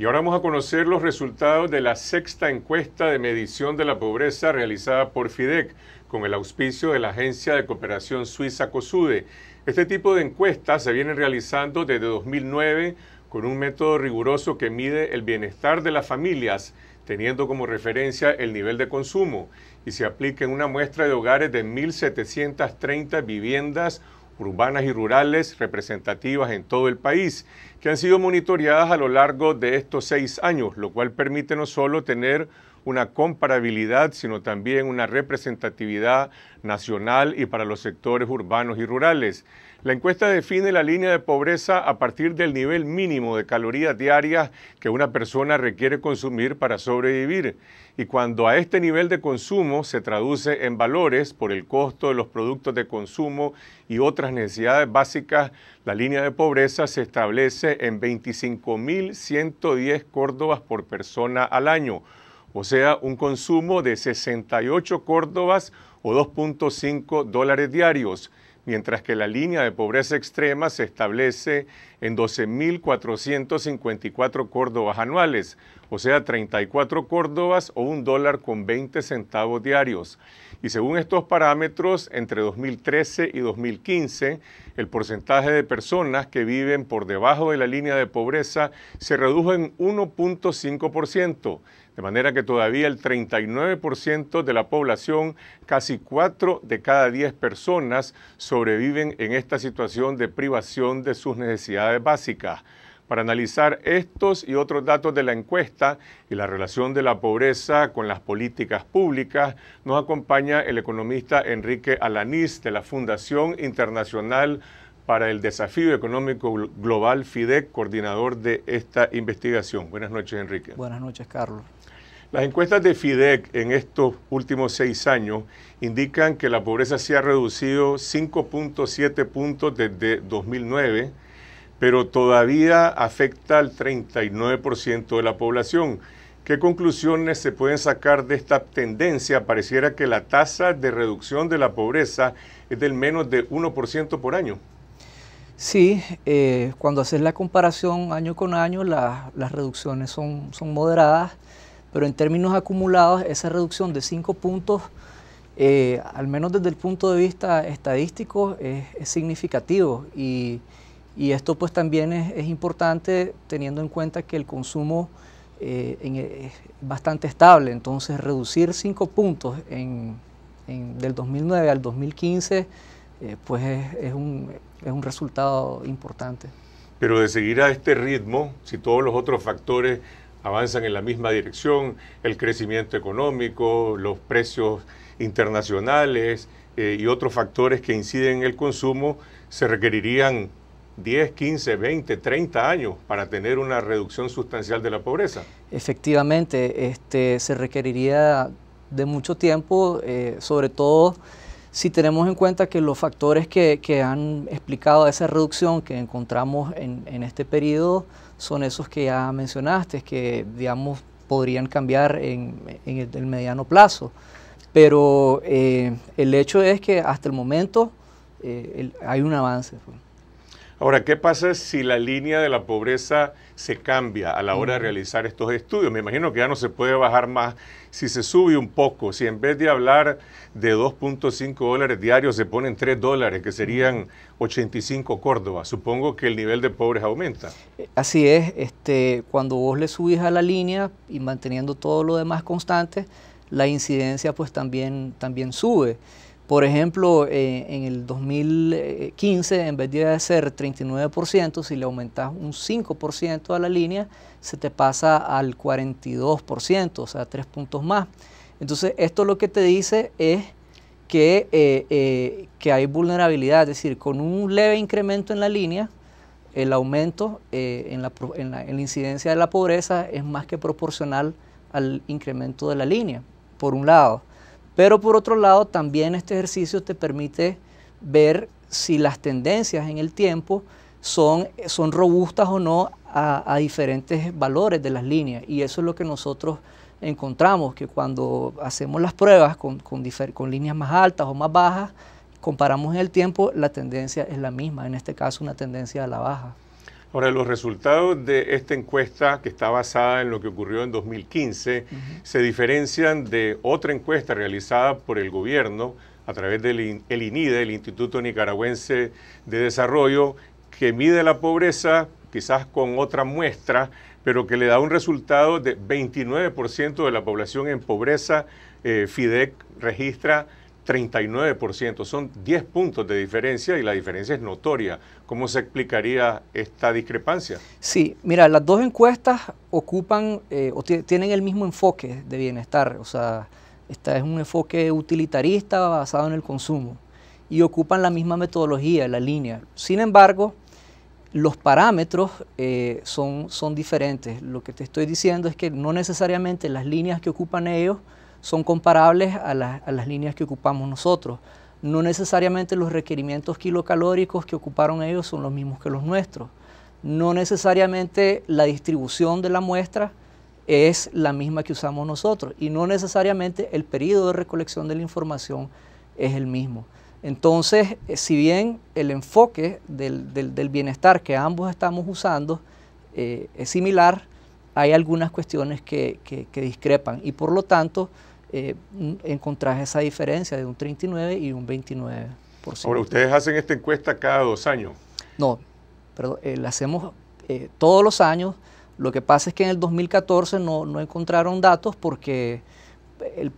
Y ahora vamos a conocer los resultados de la sexta encuesta de medición de la pobreza realizada por FIDEC con el auspicio de la Agencia de Cooperación Suiza COSUDE. Este tipo de encuestas se vienen realizando desde 2009 con un método riguroso que mide el bienestar de las familias, teniendo como referencia el nivel de consumo, y se aplica en una muestra de hogares de 1.730 viviendas urbanas y rurales representativas en todo el país que han sido monitoreadas a lo largo de estos seis años, lo cual permite no solo tener una comparabilidad, sino también una representatividad nacional y para los sectores urbanos y rurales. La encuesta define la línea de pobreza a partir del nivel mínimo de calorías diarias que una persona requiere consumir para sobrevivir. Y cuando a este nivel de consumo se traduce en valores por el costo de los productos de consumo y otras necesidades básicas, la línea de pobreza se establece en 25.110 córdobas por persona al año, o sea, un consumo de 68 córdobas o 2.5 dólares diarios, mientras que la línea de pobreza extrema se establece en 12.454 córdobas anuales, o sea, 34 córdobas o un dólar con 20 centavos diarios. Y según estos parámetros, entre 2013 y 2015, el porcentaje de personas que viven por debajo de la línea de pobreza se redujo en 1.5%, de manera que todavía el 39% de la población, casi 4 de cada 10 personas, sobreviven en esta situación de privación de sus necesidades básicas para analizar estos y otros datos de la encuesta y la relación de la pobreza con las políticas públicas, nos acompaña el economista Enrique Alanís de la Fundación Internacional para el Desafío Económico Global, FIDEC, coordinador de esta investigación. Buenas noches, Enrique. Buenas noches, Carlos. Las encuestas de FIDEC en estos últimos seis años indican que la pobreza se ha reducido 5.7 puntos desde 2009 pero todavía afecta al 39% de la población. ¿Qué conclusiones se pueden sacar de esta tendencia? Pareciera que la tasa de reducción de la pobreza es del menos de 1% por año. Sí, eh, cuando haces la comparación año con año, las reducciones son, son moderadas, pero en términos acumulados, esa reducción de 5 puntos, eh, al menos desde el punto de vista estadístico, es, significativo y y esto pues también es, importante teniendo en cuenta que el consumo eh, eh, es bastante estable, entonces reducir 5 puntos en, del 2009 al 2015 eh, pues es, un, resultado importante. Pero de seguir a este ritmo, si todos los otros factores avanzan en la misma dirección, el crecimiento económico, los precios internacionales y otros factores que inciden en el consumo, se requerirían 10, 15, 20, 30 años para tener una reducción sustancial de la pobreza. Efectivamente, este, se requeriría de mucho tiempo, eh, sobre todo si tenemos en cuenta que los factores que, han explicado esa reducción que encontramos en, este periodo son esos que ya mencionaste, que digamos podrían cambiar en, el, mediano plazo. Pero eh, el hecho es que hasta el momento eh, hay un avance. Pues. Ahora, ¿qué pasa si la línea de la pobreza se cambia a la hora de realizar estos estudios? Me imagino que ya no se puede bajar más. Si se sube un poco, si en vez de hablar de 2.5 dólares diarios se ponen 3 dólares, que serían 85 Córdoba, supongo que el nivel de pobres aumenta. Así es, este, cuando vos le subís a la línea y manteniendo todo lo demás constante, la incidencia pues también, también sube. Por ejemplo, eh, en el 2015, en vez de ser 39%, si le aumentas un 5% a la línea, se te pasa al 42%, o sea, tres puntos más. Entonces, esto lo que te dice es que, eh, eh, que hay vulnerabilidad, es decir, con un leve incremento en la línea, el aumento en, en la incidencia de la pobreza es más que proporcional al incremento de la línea, por un lado. Pero por otro lado, también este ejercicio te permite ver si las tendencias en el tiempo son, robustas o no a, diferentes valores de las líneas. Y eso es lo que nosotros encontramos, que cuando hacemos las pruebas con, con, con líneas más altas o más bajas, comparamos en el tiempo, la tendencia es la misma, en este caso una tendencia a la baja. Ahora, los resultados de esta encuesta, que está basada en lo que ocurrió en 2015, se diferencian de otra encuesta realizada por el gobierno a través del el INIDE, el Instituto Nicaragüense de Desarrollo, que mide la pobreza quizás con otra muestra, pero que le da un resultado de 29% de la población en pobreza. Eh, FIDEC registra 39%. Son 10 puntos de diferencia y la diferencia es notoria. ¿Cómo se explicaría esta discrepancia? Sí, mira, las dos encuestas ocupan eh, o tienen el mismo enfoque de bienestar. O sea, esta es un enfoque utilitarista basado en el consumo y ocupan la misma metodología, la línea. Sin embargo, los parámetros eh, son, son diferentes. Lo que te estoy diciendo es que no necesariamente las líneas que ocupan ellos son comparables a, a las líneas que ocupamos nosotros. No necesariamente los requerimientos kilocalóricos que ocuparon ellos son los mismos que los nuestros. No necesariamente la distribución de la muestra es la misma que usamos nosotros y no necesariamente el periodo de recolección de la información es el mismo. Entonces, eh, si bien el enfoque del, bienestar que ambos estamos usando eh, es similar, hay algunas cuestiones que discrepan y por lo tanto eh, esa diferencia de un 39 y un 29%. Ahora, ¿ustedes hacen esta encuesta cada dos años? No, pero eh, la hacemos eh, todos los años. Lo que pasa es que en el 2014 no, encontraron datos porque eh,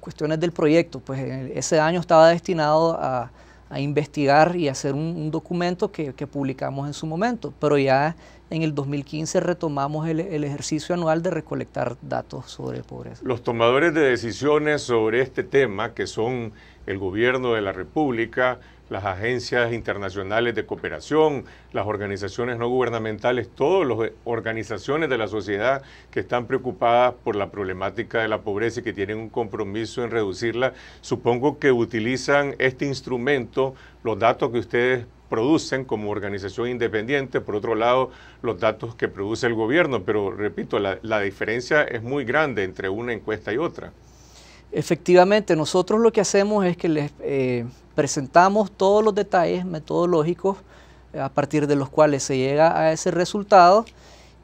cuestiones del proyecto, pues ese año estaba destinado a, investigar y hacer un, documento que, que, publicamos en su momento, pero ya en el 2015 retomamos el, ejercicio anual de recolectar datos sobre pobreza. Los tomadores de decisiones sobre este tema, que son el gobierno de la República, las agencias internacionales de cooperación, las organizaciones no gubernamentales, todas las organizaciones de la sociedad que están preocupadas por la problemática de la pobreza y que tienen un compromiso en reducirla, supongo que utilizan este instrumento, los datos que ustedes producen como organización independiente, por otro lado, los datos que produce el gobierno, pero repito, la, diferencia es muy grande entre una encuesta y otra. Efectivamente, nosotros lo que hacemos es que les eh, presentamos todos los detalles metodológicos eh, a partir de los cuales se llega a ese resultado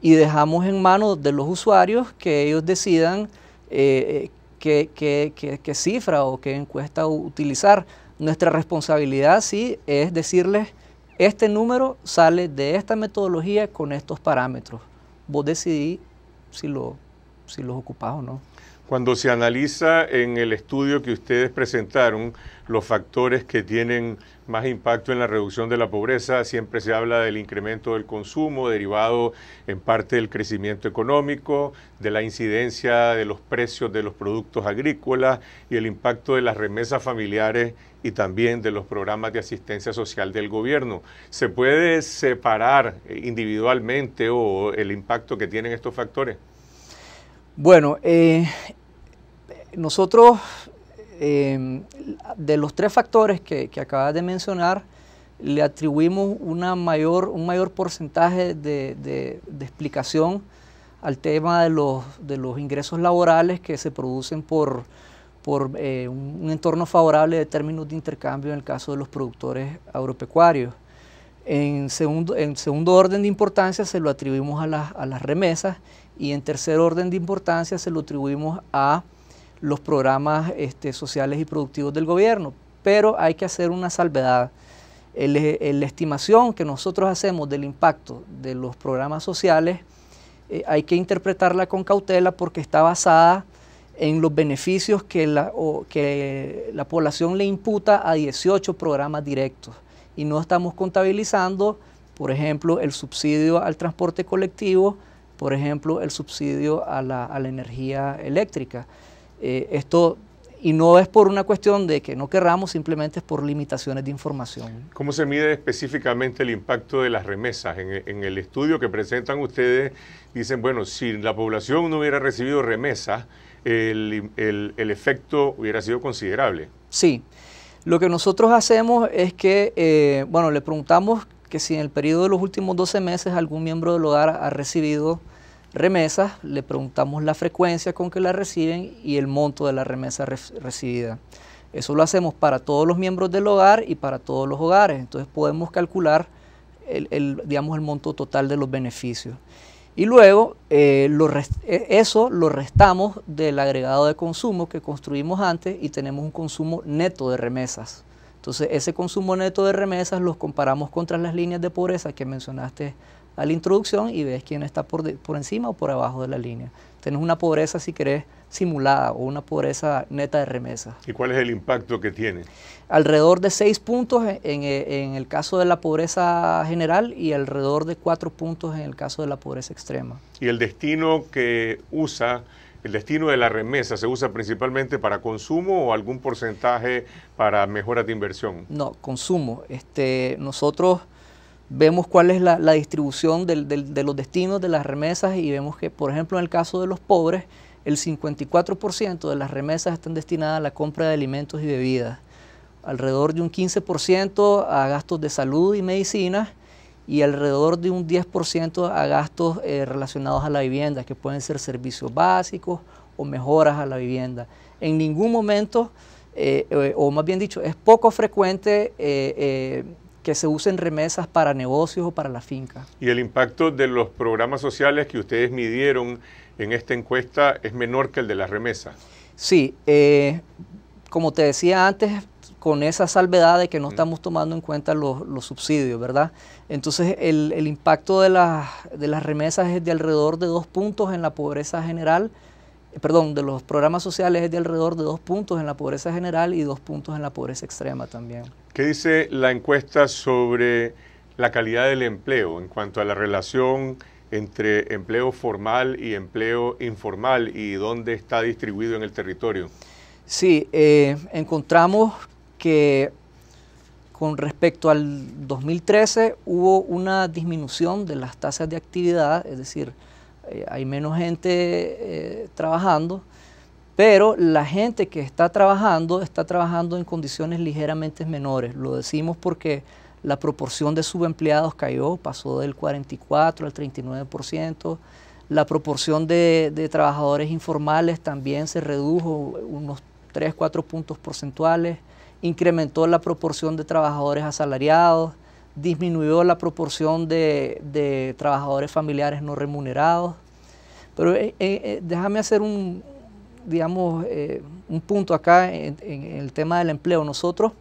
y dejamos en manos de los usuarios que ellos decidan eh, eh qué, cifra o qué encuesta utilizar. Nuestra responsabilidad sí es decirles, este número sale de esta metodología con estos parámetros. Vos decidís si, si los ocupás o no. Cuando se analiza en el estudio que ustedes presentaron los factores que tienen más impacto en la reducción de la pobreza, siempre se habla del incremento del consumo derivado en parte del crecimiento económico, de la incidencia de los precios de los productos agrícolas y el impacto de las remesas familiares y también de los programas de asistencia social del gobierno. ¿Se puede separar individualmente o el impacto que tienen estos factores? Bueno, eh, nosotros, eh, de los tres factores que, que, acabas de mencionar, le atribuimos una mayor, un mayor porcentaje de, explicación al tema de los, de los, ingresos laborales que se producen por, por eh, un, entorno favorable de términos de intercambio en el caso de los productores agropecuarios. En segundo, en segundo orden de importancia se lo atribuimos a las remesas y en tercer orden de importancia se lo atribuimos a los programas este, sociales y productivos del gobierno. Pero hay que hacer una salvedad. la estimación que nosotros hacemos del impacto de los programas sociales eh, hay que interpretarla con cautela porque está basada en los beneficios que la, que la población le imputa a 18 programas directos. Y no estamos contabilizando, por ejemplo, el subsidio al transporte colectivo, por ejemplo, el subsidio a la energía eléctrica. Eh, esto, y no es por una cuestión de que no querramos, simplemente es por limitaciones de información. ¿Cómo se mide específicamente el impacto de las remesas? En, el estudio que presentan ustedes dicen, bueno, si la población no hubiera recibido remesas, el, efecto hubiera sido considerable. Sí. Lo que nosotros hacemos es que, eh, bueno, le preguntamos que si en el periodo de los últimos 12 meses algún miembro del hogar ha recibido remesas, le preguntamos la frecuencia con que la reciben y el monto de la remesa recibida. Eso lo hacemos para todos los miembros del hogar y para todos los hogares. Entonces podemos calcular el, digamos, el monto total de los beneficios. Y luego eh, e, eso lo restamos del agregado de consumo que construimos antes y tenemos un consumo neto de remesas. Entonces ese consumo neto de remesas los comparamos contra las líneas de pobreza que mencionaste a la introducción y ves quién está por, encima o por abajo de la línea. Tienes una pobreza, si querés, simulada o una pobreza neta de remesa. ¿Y cuál es el impacto que tiene? Alrededor de seis puntos en, el caso de la pobreza general y alrededor de cuatro puntos en el caso de la pobreza extrema. ¿Y el destino que usa, el destino de la remesa, se usa principalmente para consumo o algún porcentaje para mejoras de inversión? No, consumo. Este, nosotros vemos cuál es la, distribución de los destinos de las remesas y vemos que, por ejemplo, en el caso de los pobres, el 54% de las remesas están destinadas a la compra de alimentos y bebidas, alrededor de un 15% a gastos de salud y medicina y alrededor de un 10% a gastos eh, relacionados a la vivienda, que pueden ser servicios básicos o mejoras a la vivienda. En ningún momento, eh, eh, o más bien dicho, es poco frecuente que se usen remesas para negocios o para la finca. Y el impacto de los programas sociales que ustedes midieron en esta encuesta es menor que el de las remesas. Sí, eh, como te decía antes, con esa salvedad de que no estamos tomando en cuenta los, subsidios, ¿verdad? Entonces el, impacto de, de las remesas es de alrededor de dos puntos en la pobreza general perdón, de los programas sociales es de alrededor de dos puntos en la pobreza general y dos puntos en la pobreza extrema también. ¿Qué dice la encuesta sobre la calidad del empleo en cuanto a la relación entre empleo formal y empleo informal y dónde está distribuido en el territorio? Sí, eh, encontramos que con respecto al 2013 hubo una disminución de las tasas de actividad, es decir, eh, hay menos gente eh, trabajando, pero la gente que está trabajando está trabajando en condiciones ligeramente menores. Lo decimos porque la proporción de subempleados cayó, pasó del 44 al 39%. La proporción de, de trabajadores informales también se redujo unos 3, 4 puntos porcentuales. Incrementó la proporción de trabajadores asalariados disminuyó la proporción de, trabajadores familiares no remunerados. Pero eh, eh, eh, déjame hacer un, digamos, un punto acá en, el tema del empleo. Nosotros,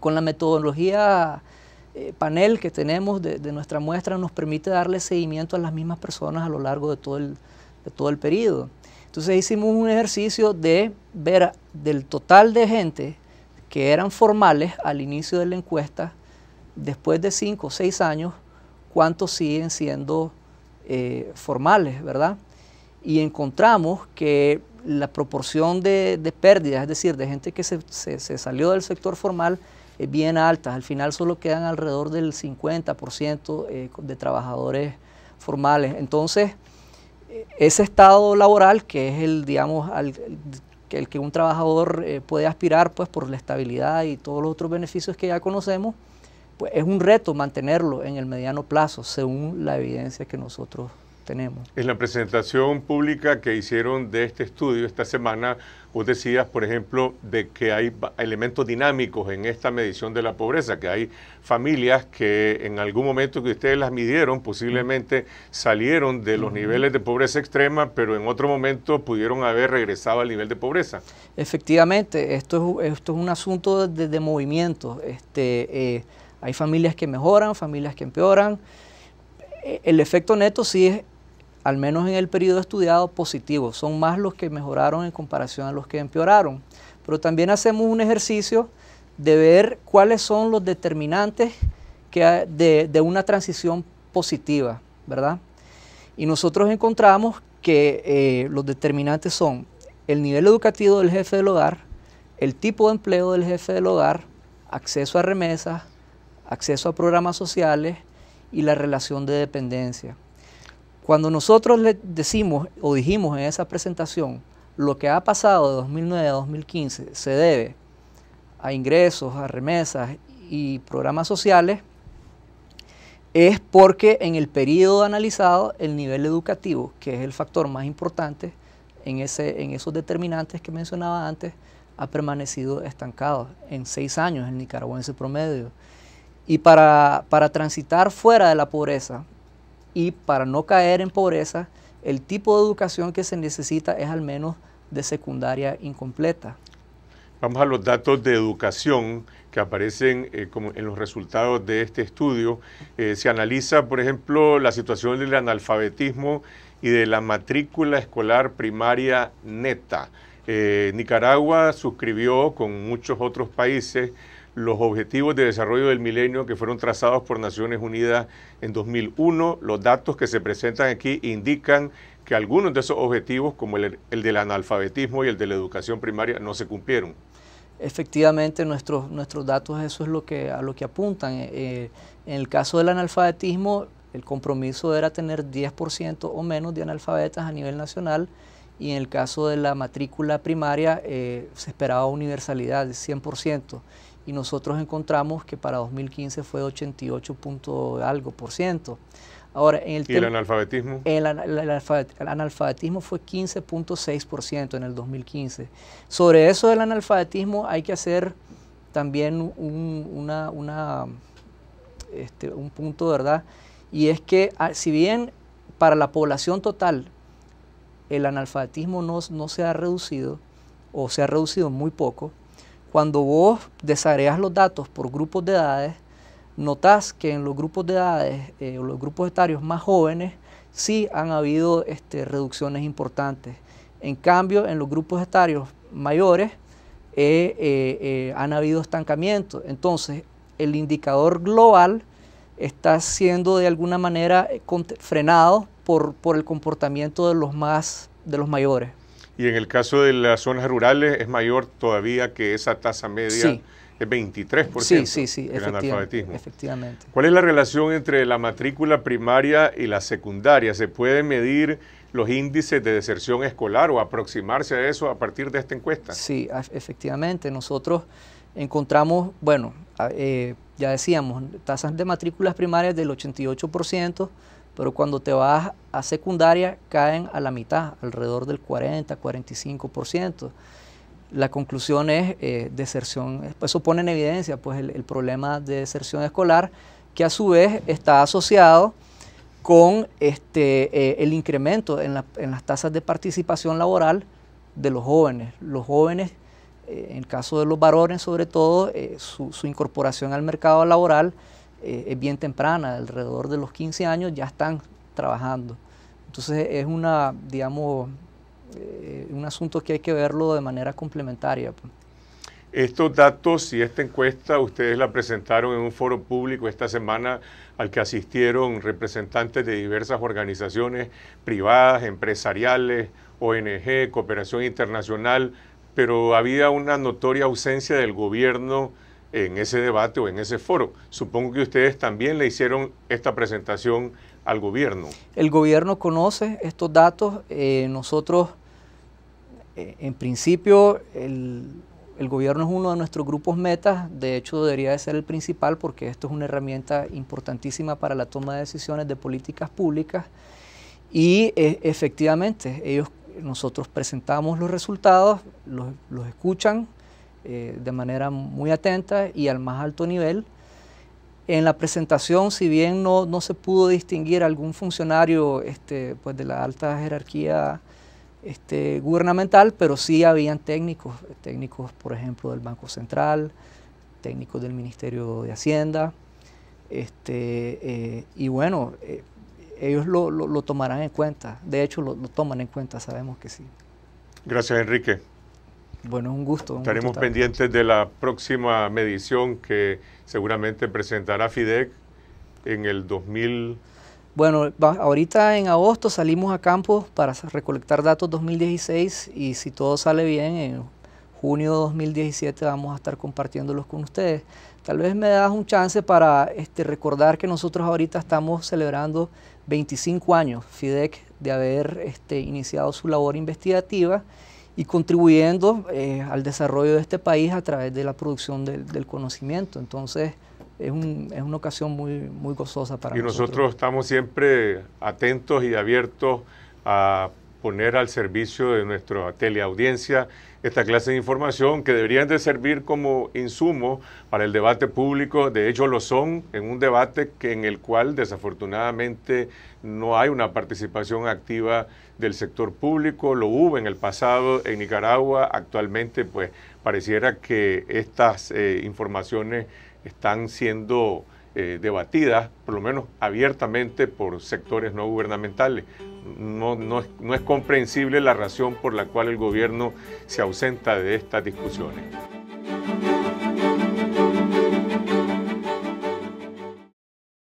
con la metodología panel que tenemos de, nuestra muestra, nos permite darle seguimiento a las mismas personas a lo largo de todo el, de todo el periodo. Entonces hicimos un ejercicio de ver del total de gente que eran formales al inicio de la encuesta, después de cinco o seis años, cuántos siguen siendo eh, formales, ¿verdad? Y encontramos que la proporción de, pérdidas, es decir, de gente que se, salió del sector formal, es bien alta. Al final solo quedan alrededor del 50% eh, de trabajadores formales. Entonces, eh, ese estado laboral, que es el, digamos, que un trabajador puede aspirar pues, por la estabilidad y todos los otros beneficios que ya conocemos, pues, es un reto mantenerlo en el mediano plazo, según la evidencia que nosotros tenemos. En la presentación pública que hicieron de este estudio esta semana, vos decías, por ejemplo, de que hay elementos dinámicos en esta medición de la pobreza, que hay familias que en algún momento que ustedes las midieron posiblemente salieron de los niveles de pobreza extrema, pero en otro momento pudieron haber regresado al nivel de pobreza. Efectivamente, esto es, esto es un asunto de, movimiento. Este, eh, hay familias que mejoran, familias que empeoran. Eh, el efecto neto sí es, al menos en el periodo estudiado, positivo. Son más los que mejoraron en comparación a los que empeoraron. Pero también hacemos un ejercicio de ver cuáles son los determinantes de, una transición positiva, ¿verdad? Y nosotros encontramos que eh, los determinantes son el nivel educativo del jefe del hogar, el tipo de empleo del jefe del hogar, acceso a remesas, acceso a programas sociales y la relación de dependencia. Cuando nosotros le decimos o dijimos en esa presentación lo que ha pasado de 2009 a 2015 se debe a ingresos, a remesas y programas sociales, es porque en el periodo analizado el nivel educativo, que es el factor más importante en, esos determinantes que mencionaba antes, ha permanecido estancado en seis años el nicaragüense promedio. Y para, para transitar fuera de la pobreza y para no caer en pobreza, el tipo de educación que se necesita es al menos de secundaria incompleta. Vamos a los datos de educación que aparecen eh, en los resultados de este estudio. Eh, se analiza, por ejemplo, la situación del analfabetismo y de la matrícula escolar primaria neta. Eh, Nicaragua suscribió con muchos otros países los objetivos de desarrollo del milenio que fueron trazados por Naciones Unidas en 2001. Los datos que se presentan aquí indican que algunos de esos objetivos, como el, del analfabetismo y el de la educación primaria, no se cumplieron. Efectivamente, nuestros, nuestros datos, eso es lo que, a lo que apuntan. Eh, eh, en el caso del analfabetismo, el compromiso era tener 10% o menos de analfabetas a nivel nacional y en el caso de la matrícula primaria eh, se esperaba universalidad de 100% y nosotros encontramos que para 2015 fue 88 algo por ciento. Ahora, el ¿Y el analfabetismo? El, analfabetismo fue 15.6% por ciento en el 2015. Sobre eso del analfabetismo hay que hacer también un, este, un punto, ¿verdad? Y es que ah, si bien para la población total el analfabetismo no, no se ha reducido o se ha reducido muy poco, cuando vos desagregas los datos por grupos de edades, notas que en los grupos de edades, eh, o los grupos etarios más jóvenes, sí han habido este, reducciones importantes. En cambio, en los grupos etarios mayores eh, eh, han habido estancamiento. Entonces, el indicador global está siendo de alguna manera frenado por, por el comportamiento de los, más, de los mayores. Y en el caso de las zonas rurales es mayor todavía que esa tasa media. Es 23% sí, sí, sí, efectivamente, analfabetismo. ¿Cuál es la relación entre la matrícula primaria y la secundaria? ¿Se pueden medir los índices de deserción escolar o aproximarse a eso a partir de esta encuesta? Sí, efectivamente. Nosotros encontramos, bueno, eh, ya decíamos, tasas de matrículas primarias del 88%, pero cuando te vas a secundaria caen a la mitad, alrededor del 40-45%. La conclusión es eh, deserción, eso pone en evidencia pues, el, problema de deserción escolar, que a su vez está asociado con este, eh, el incremento en, las tasas de participación laboral de los jóvenes. Los jóvenes, eh, en caso de los varones sobre todo, su incorporación al mercado laboral, eh, es bien temprana, alrededor de los 15 años ya están trabajando. Entonces es una, digamos, eh, un asunto que hay que verlo de manera complementaria. Pues. Estos datos y esta encuesta ustedes la presentaron en un foro público esta semana al que asistieron representantes de diversas organizaciones privadas, empresariales, ONG, cooperación internacional, pero había una notoria ausencia del gobierno en ese debate o en ese foro. Supongo que ustedes también le hicieron esta presentación al gobierno. El gobierno conoce estos datos. Eh, nosotros, eh, en principio, el, gobierno es uno de nuestros grupos metas. De hecho, debería de ser el principal porque esto es una herramienta importantísima para la toma de decisiones de políticas públicas. Y e, efectivamente, ellos, nosotros presentamos los resultados, los, los escuchan, eh, de manera muy atenta y al más alto nivel. En la presentación, si bien no, no se pudo distinguir algún funcionario este, pues de la alta jerarquía este, gubernamental, pero sí habían técnicos, técnicos por ejemplo del Banco Central, técnicos del Ministerio de Hacienda, este, eh, y bueno, eh, ellos lo, lo, tomarán en cuenta, de hecho lo toman en cuenta, sabemos que sí. Gracias Enrique. Bueno, un gusto. Estaremos pendientes de la próxima medición que seguramente presentará FIDEC en el 2000. Bueno, ahorita en agosto salimos a campo para recolectar datos 2016 y si todo sale bien, en junio de 2017 vamos a estar compartiéndolos con ustedes. Tal vez me das un chance para este, recordar que nosotros ahorita estamos celebrando 25 años FIDEC de haber este, iniciado su labor investigativa y contribuyendo eh, al desarrollo de este país a través de la producción del conocimiento. Entonces, es, un, es, una ocasión muy, muy gozosa para nosotros. Y nosotros estamos siempre atentos y abiertos a poner al servicio de nuestra teleaudiencia esta clase de información que deberían de servir como insumo para el debate público. De hecho, lo son en un debate que, en el cual desafortunadamente no hay una participación activa del sector público. Lo hubo en el pasado en Nicaragua. Actualmente, pues, pareciera que estas eh, informaciones están siendo eh, debatidas, por lo menos abiertamente, por sectores no gubernamentales no, no, no es comprensible la razón por la cual el gobierno se ausenta de estas discusiones.